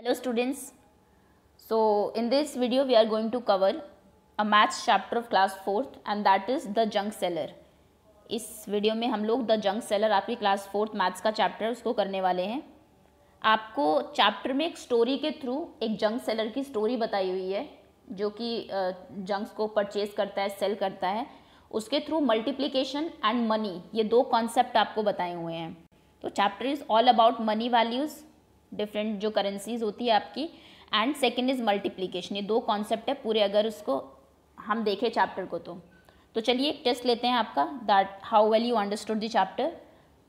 hello students so in this video we are going to cover a maths chapter of class 4th and that is the junk seller इस video में हम लोग the junk seller आपकी class fourth maths का चैप्टर उसको करने वाले हैं आपको चैप्टर में एक स्टोरी के थ्रू एक जंक सेलर की स्टोरी बताई हुई है जो कि जंक्स को परचेज करता है सेल करता है उसके थ्रू मल्टीप्लिकेशन एंड मनी ये दो कॉन्सेप्ट आपको बताए हुए हैं तो chapter is all about money values different जो करेंसीज होती है आपकी एंड सेकेंड इज़ मल्टीप्लीकेशन ये दो कॉन्सेप्ट है पूरे अगर उसको हम देखें चैप्टर को तो तो चलिए एक टेस्ट लेते हैं आपका that how well you understood the chapter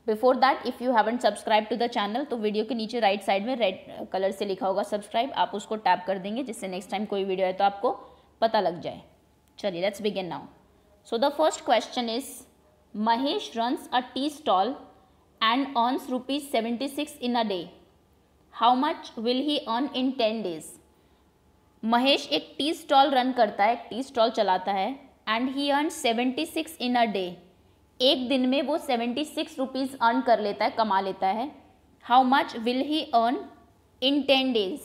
before that if you haven't subscribe to the channel तो वीडियो के नीचे राइट साइड में रेड कलर से लिखा होगा सब्सक्राइब आप उसको टैप कर देंगे जिससे नेक्स्ट टाइम कोई वीडियो है तो आपको पता लग जाए चलिए let's begin now so the first question is Mahesh runs a tea stall and earns rupees seventy six in a day how much will he earn in ten days Mahesh एक tea stall run करता है T stall चलाता है and he earn seventy six in a day एक दिन में वो seventy six rupees earn कर लेता है कमा लेता है how much will he earn in ten days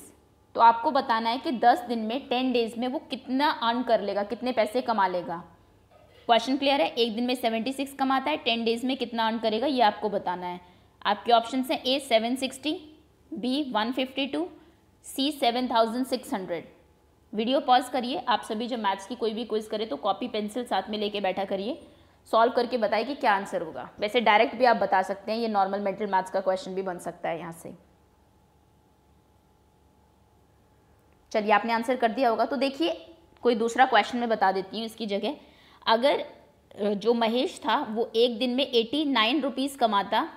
तो आपको बताना है कि दस दिन में टेन डेज़ में वो कितना अर्न कर लेगा कितने पैसे कमा लेगा क्वेश्चन क्लियर है एक दिन में सेवेंटी सिक्स कमाता है टेन डेज़ में कितना अर्न करेगा ये आपको बताना है आपके ऑप्शन हैं A seven sixty B one fifty two C seven thousand six hundred video pause करिए आप सभी जो मैथ्स की कोई भी क्विज करें तो कॉपी पेंसिल साथ में लेके बैठा करिए सॉल्व करके बताइए कि क्या आंसर होगा वैसे डायरेक्ट भी आप बता सकते हैं ये नॉर्मल मेंटल मैथ्स का क्वेश्चन भी बन सकता है यहाँ से चलिए आपने आंसर कर दिया होगा तो देखिए कोई दूसरा क्वेश्चन में बता देती हूँ इसकी जगह अगर जो महेश था वो एक दिन में एटी नाइन रुपीज़ कमाता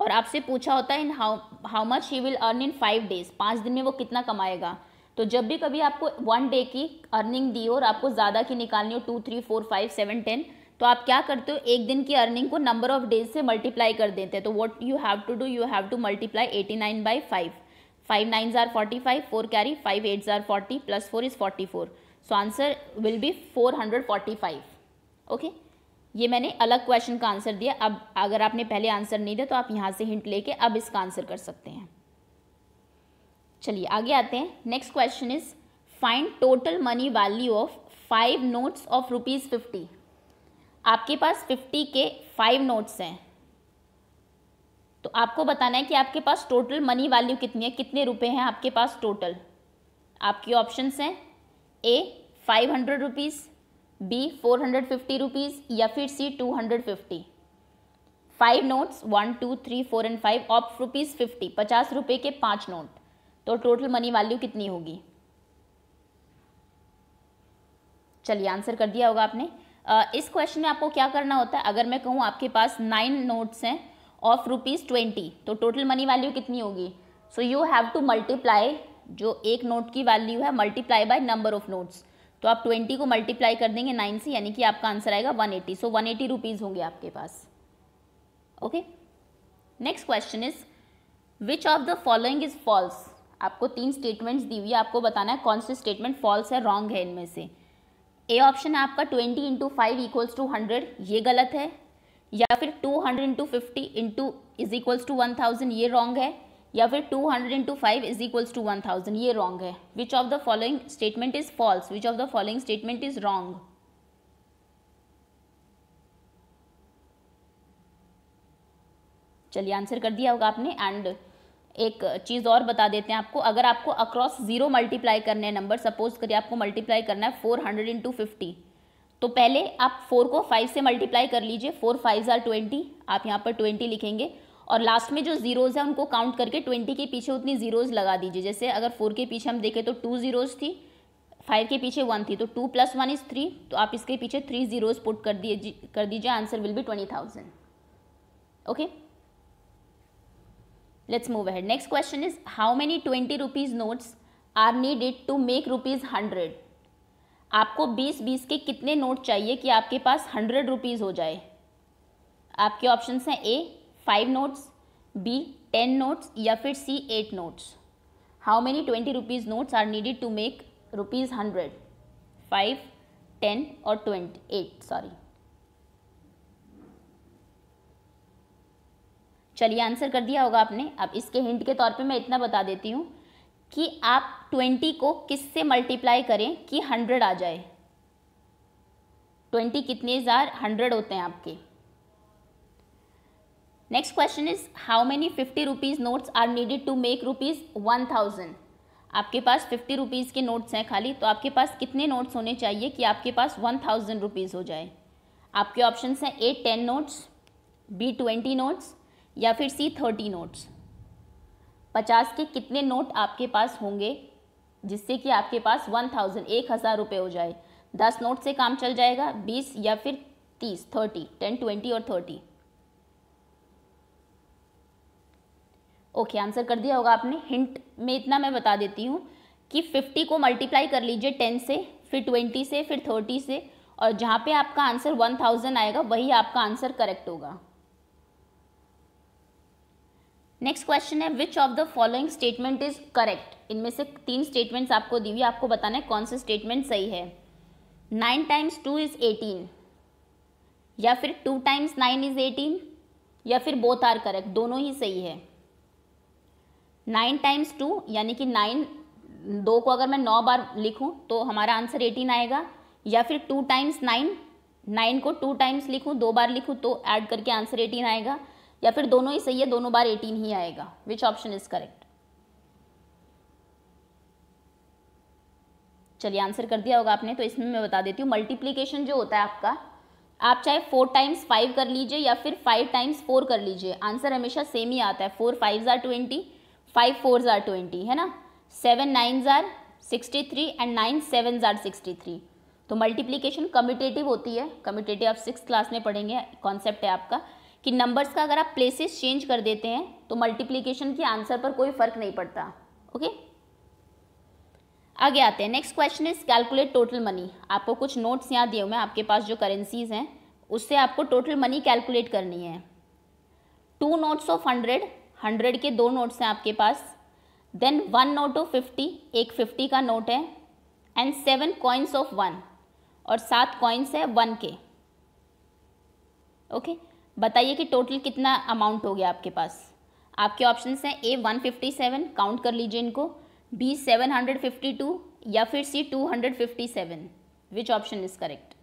और आपसे पूछा होता इन how how much he will earn in five days पाँच दिन में वो कितना कमाएगा तो जब भी कभी आपको वन डे की अर्निंग दी हो और आपको ज़्यादा की निकालनी हो two three four five seven ten तो आप क्या करते हो एक दिन की अर्निंग को नंबर ऑफ डेज से मल्टीप्लाई कर देते हैं तो what you have to do you have to multiply eighty nine by five five nine ज़ार forty five four carry five eight ज़ार forty plus four is forty four so answer will be four hundred forty five okay ये मैंने अलग question का answer दिया अब अगर आपने पहले आंसर नहीं दिया तो आप यहाँ से हिंट लेके अब इसका आंसर कर सकते हैं चलिए आगे आते हैं next question is find total money value of five notes of rupees fifty आपके पास फिफ्टी के फाइव नोट्स हैं तो आपको बताना है कि आपके पास टोटल मनी वैल्यू कितनी है कितने रुपए हैं आपके पास टोटल आपके ऑप्शंस हैं A five hundred rupees B four hundred fifty rupees या फिर C two hundred fifty five notes one two three four and five of rupees fifty पचास रुपये के पांच नोट तो टोटल मनी वैल्यू कितनी होगी चलिए आंसर कर दिया होगा आपने इस क्वेश्चन में आपको क्या करना होता है अगर मैं कहूँ आपके पास नाइन नोट्स हैं ऑफ रुपीज़ ट्वेंटी तो टोटल मनी वैल्यू कितनी होगी so you have to multiply जो एक नोट की वैल्यू है multiply by number of notes तो आप ट्वेंटी को मल्टीप्लाई कर देंगे नाइन से यानी कि आपका आंसर आएगा one eighty so one eighty rupees होंगे आपके पास okay next question is which of the following is false आपको तीन स्टेटमेंट्स दी हुई है आपको बताना है कौन से स्टेटमेंट फॉल्स है रॉन्ग है इनमें से ए ऑप्शन है आपका twenty into five equals to hundred ये गलत है या फिर two hundred into fifty into is equals to one thousand ये रॉन्ग है या फिर two hundred into five is equals to one thousand ये रॉन्ग है which of the following statement is false which of the following statement is wrong चलिए answer कर दिया होगा आपने एंड एक चीज़ और बता देते हैं आपको अगर आपको अक्रॉस जीरो मल्टीप्लाई करने हैं नंबर सपोज करिए आपको मल्टीप्लाई करना है फोर हंड्रेड इंटू फिफ्टी तो पहले आप फोर को फाइव से मल्टीप्लाई कर लीजिए फोर फाइव ज़ार ट्वेंटी आप यहाँ पर ट्वेंटी लिखेंगे और लास्ट में जो जीरोज़ है उनको काउंट करके ट्वेंटी के पीछे उतनी जीरोज़ लगा दीजिए जैसे अगर फोर के पीछे हम देखें तो टू जीरोज़ थी फाइव के पीछे वन थी तो two plus one is three तो आप इसके पीछे थ्री जीरोज़ पुट कर दिए कर दीजिए answer will be twenty thousand okay let's move ahead next question is how many twenty rupees notes are needed to make rupees hundred आपको बीस बीस के कितने नोट चाहिए कि आपके पास हंड्रेड रुपीज़ हो जाए आपके ऑप्शन हैं A five notes B ten notes या फिर C eight notes how many twenty rupees notes are needed to make rupees hundred five ten और ट्वेंटी एट सॉरी चलिए आंसर कर दिया होगा आपने अब इसके हिंट के तौर पे मैं इतना बता देती हूँ कि आप ट्वेंटी को किस से मल्टीप्लाई करें कि हंड्रेड आ जाए ट्वेंटी कितने हजार हंड्रेड होते हैं आपके next question is how many fifty rupees notes are needed to make rupees one thousand आपके पास फिफ्टी रुपीज़ के नोट्स हैं खाली तो आपके पास कितने नोट्स होने चाहिए कि आपके पास वन थाउजेंड रुपीज़ हो जाए आपके ऑप्शन हैं A ten notes B twenty notes या फिर सी थर्टी नोट्स पचास के कितने नोट आपके पास होंगे जिससे कि आपके पास वन थाउजेंड एक हज़ार रुपये हो जाए दस नोट से काम चल जाएगा बीस या फिर तीस थर्टी टेन ट्वेंटी और थर्टी ओके आंसर कर दिया होगा आपने हिंट में इतना मैं बता देती हूँ कि फिफ्टी को मल्टीप्लाई कर लीजिए टेन से फिर ट्वेंटी से फिर थर्टी से और जहाँ पे आपका आंसर वन थाउजेंड आएगा वही आपका आंसर करेक्ट होगा नेक्स्ट क्वेश्चन है which of the following statement is correct इनमें से तीन स्टेटमेंट्स आपको दी हुई आपको बताना है कौन सा स्टेटमेंट सही है nine times two is eighteen या फिर two times nine is eighteen या फिर बोथ आर करेक्ट दोनों ही सही है नाइन टाइम्स टू यानी कि नाइन दो को अगर मैं नौ बार लिखूं तो हमारा आंसर एटीन आएगा या फिर टू टाइम्स नाइन नाइन को टू टाइम्स लिखूं दो बार लिखूं तो ऐड करके आंसर एटीन आएगा या फिर दोनों ही सही है दोनों बार एटीन ही आएगा विच ऑप्शन इज करेक्ट चलिए आंसर कर दिया होगा आपने तो इसमें मैं बता देती हूँ मल्टीप्लीकेशन जो होता है आपका आप चाहे फोर टाइम्स फाइव कर लीजिए या फिर फाइव टाइम्स फोर कर लीजिए आंसर हमेशा सेम ही आता है फोर फाइव ज़ार ट्वेंटी फाइव फोर ज़ार ट्वेंटी है ना सेवन नाइन ज़ार sixty three and nine seven ज़ार सिक्सटी थ्री तो मल्टीप्लीकेशन कम्यूटेटिव होती है कम्यूटेटिव आप सिक्स क्लास में पढ़ेंगे कॉन्सेप्ट है आपका कि नंबर्स का अगर आप प्लेसेस चेंज कर देते हैं तो मल्टीप्लीकेशन के आंसर पर कोई फर्क नहीं पड़ता ओके आगे आते हैं next question is calculate total money आपको कुछ नोट्स यहाँ दिए हुए हैं आपके पास जो करेंसीज हैं उससे आपको टोटल मनी कैलकुलेट करनी है two notes of hundred hundred के दो नोट्स हैं आपके पास then one note of fifty एक फिफ्टी का नोट है and seven coins of one और सात कॉइन्स है वन के ओके बताइए कि टोटल कितना अमाउंट हो गया आपके पास आपके ऑप्शन हैं A one fifty seven count कर लीजिए इनको B seven hundred fifty two या फिर C two hundred fifty seven which option is correct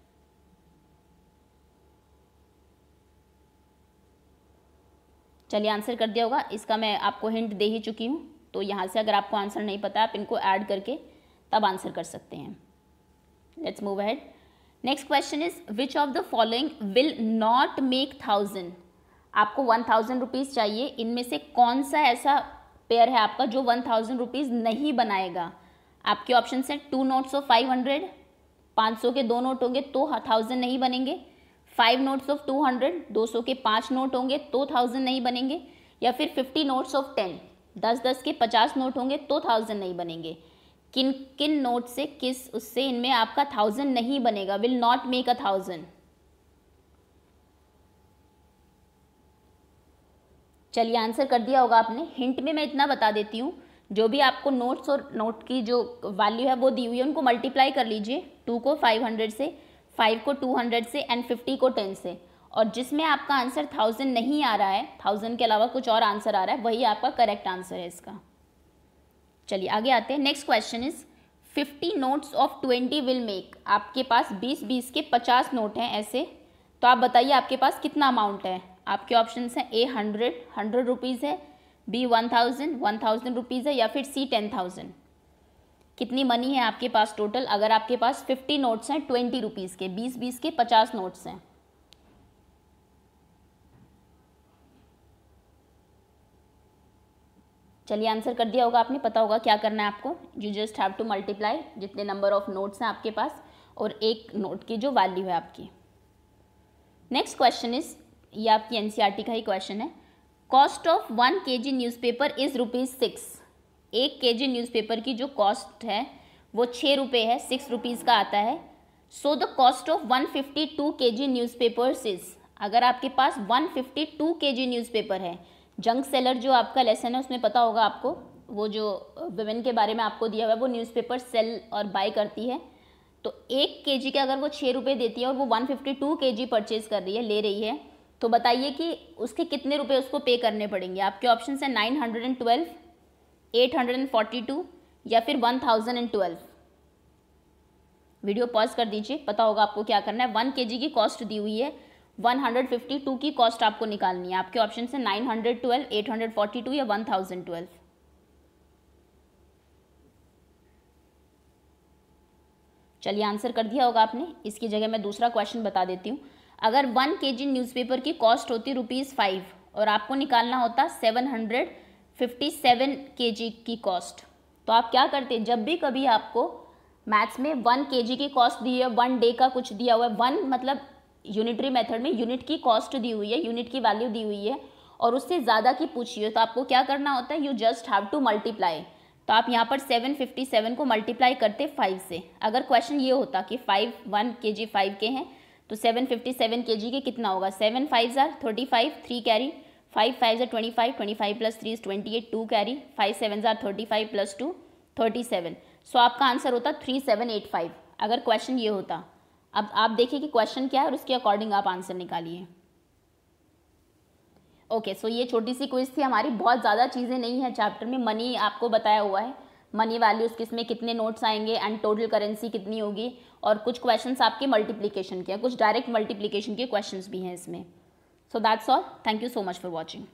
चलिए आंसर कर दिया होगा इसका मैं आपको हिंट दे ही चुकी हूँ तो यहाँ से अगर आपको आंसर नहीं पता आप इनको ऐड करके तब आंसर कर सकते हैं let's move ahead next question is which of the following will not make thousand आपको वन थाउजेंड रुपीज़ चाहिए इनमें से कौन सा ऐसा पेयर है आपका जो वन थाउजेंड रुपीज़ नहीं बनाएगा आपके ऑप्शन हैं two notes of five hundred पाँच सौ के दो नोट होंगे तो थाउजेंड नहीं बनेंगे five notes of two hundred दो सौ के पाँच नोट होंगे तो थाउजेंड नहीं बनेंगे या फिर फिफ्टी नोट्स ऑफ टेन दस दस के पचास नोट होंगे तो थाउजेंड नहीं बनेंगे किन किन नोट से किस उससे इनमें आपका थाउजेंड नहीं बनेगा will not make a thousand चलिए आंसर कर दिया होगा आपने हिंट में मैं इतना बता देती हूँ जो भी आपको नोट्स और नोट की जो वैल्यू है वो दी हुई है उनको मल्टीप्लाई कर लीजिए टू को फाइव हंड्रेड से फाइव को टू हंड्रेड से एंड फिफ्टी को टेन से और जिसमें आपका आंसर थाउजेंड नहीं आ रहा है थाउजेंड के अलावा कुछ और आंसर आ रहा है वही आपका करेक्ट आंसर है इसका चलिए आगे आते हैं next question is fifty notes of twenty will make आपके पास बीस बीस के पचास नोट हैं ऐसे तो आप बताइए आपके पास कितना अमाउंट है आपके ऑप्शन हैं ए हंड्रेड हंड्रेड रुपीज़ है B one thousand one thousand rupees है या फिर सी टेन थाउजेंड कितनी मनी है आपके पास टोटल अगर आपके पास फिफ्टी नोट्स हैं ट्वेंटी रुपीज़ के बीस बीस के पचास नोट्स हैं चलिए आंसर कर दिया होगा आपने पता होगा क्या करना है आपको you just have to multiply जितने नंबर ऑफ नोट्स हैं आपके पास और एक नोट की जो वैल्यू है आपकी नेक्स्ट क्वेश्चन इज ये आपकी एनसीईआरटी e का ही क्वेश्चन है cost of one K G newspaper is rupees six एक के जी न्यूज़पेपर की जो कॉस्ट है वो छः रुपये है सिक्स रुपीज़ का आता है so the cost of one fifty two K G newspaper is अगर आपके पास one fifty two K G newspaper है जंक सेलर जो आपका लेसन है उसमें पता होगा आपको वो जो विमेन uh, के बारे में आपको दिया हुआ है वो न्यूज़पेपर सेल और बाय करती है तो एक के जी के अगर वो छः रुपये देती है और वो वन फिफ्टी टू के जी परचेज़ कर रही है ले रही है तो बताइए कि उसके कितने रुपए उसको पे करने पड़ेंगे आपके ऑप्शन है नाइन हंड्रेड एंड ट्वेल्व 842 या फिर 1012 वीडियो पॉज कर दीजिए पता होगा आपको क्या करना है वन के की कॉस्ट दी हुई है 152 की कॉस्ट आपको निकालनी है आपके ऑप्शन से 912 842 या 1012 चलिए आंसर कर दिया होगा आपने इसकी जगह मैं दूसरा क्वेश्चन बता देती हूँ अगर वन के जी न्यूज़पेपर की कॉस्ट होती रुपीज़ फाइव और आपको निकालना होता सेवन हंड्रेड 57 केजी की कॉस्ट तो आप क्या करते हैं जब भी कभी आपको मैथ्स में वन केजी की कॉस्ट दी है वन डे का कुछ दिया हुआ है वन मतलब यूनिटरी मेथड में यूनिट की कॉस्ट दी हुई है यूनिट की वैल्यू दी हुई है और उससे ज़्यादा की पूछी हो तो आपको क्या करना होता है you just have to multiply तो आप यहाँ पर 757 को मल्टीप्लाई करते फाइव से अगर क्वेश्चन ये होता कि फाइव वन के जी फाइव के हैं तो 757 फिफ्टी सेवन के जी के कितना होगा सेवन फाइव ज़ार thirty five three carry five five जो twenty five twenty five plus three is twenty eight two carry five seven ज़ा thirty five plus two thirty seven so आपका आंसर होता three seven eight five अगर question ये होता अब आप देखिए कि क्वेश्चन क्या है और उसके अकॉर्डिंग आप आंसर निकालिए ओके सो ये छोटी सी क्विज थी हमारी बहुत ज़्यादा चीज़ें नहीं है चैप्टर में मनी आपको बताया हुआ है मनी वैल्यूज़ किसमें कितने नोट्स आएंगे एंड टोटल करेंसी कितनी होगी और कुछ क्वेश्चंस आपके मल्टीप्लिकेशन के कुछ डायरेक्ट मल्टीप्लिकेशन के क्वेश्चंस भी हैं इसमें So that's all. Thank you so much for watching.